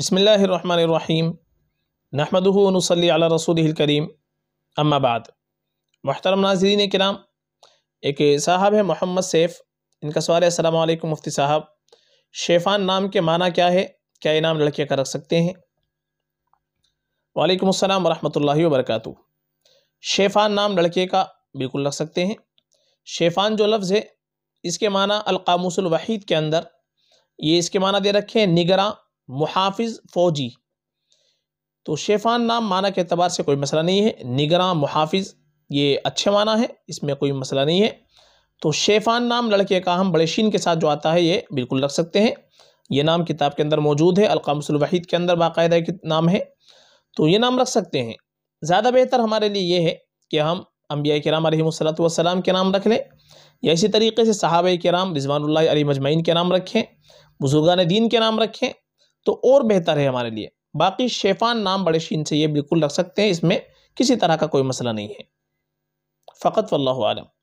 بسم اللہ الرحمن الرحیم نحمد و نصلی علی رسودہ الکریم اما بعد محترم ناظرین کرام ایک صاحب ہے محمد سیف ان کا سوال ہے السلام علیکم مفتی صاحب شیفان نام کے معنی کیا ہے کیا یہ نام لڑکیاں کا رکھ سکتے ہیں وعلیکم السلام ورحمۃ اللہ وبرکاتہ شیفان نام لڑکے کا بالکل رکھ سکتے ہیں شیفان جو لفظ ہے اس کے معنی القاموس الوحید کے اندر یہ اس کے معنی دے رکھے ہیں نگراں محافظ فوجی تو شیفان نام معنی کے اعتبار سے کوئی مسئلہ نہیں ہے نگراں محافظ یہ اچھے معنی ہے اس میں کوئی مسئلہ نہیں ہے تو شیفان نام لڑکے کا ہم بڑے شین کے ساتھ جو آتا ہے یہ بالکل رکھ سکتے ہیں یہ نام کتاب کے اندر موجود ہے القامس الوحید کے اندر باقاعدہ نام ہے تو یہ نام رکھ سکتے ہیں زیادہ بہتر ہمارے لیے یہ ہے کہ ہم انبیاء کرام علیہ السلام کے نام رکھ لیں یا اسی طریقے سے صحابہ کرام رضوان اللہ علیہ مجمعین کے نام رکھیں بزرگان دین کے نام رکھیں تو اور بہتر ہے ہمارے لیے باقی شیفان نام بڑے شین سے یہ بالکل رکھ سکتے ہیں اس میں کسی طرح کا کوئی مسئلہ نہیں ہے فقط واللہ عالم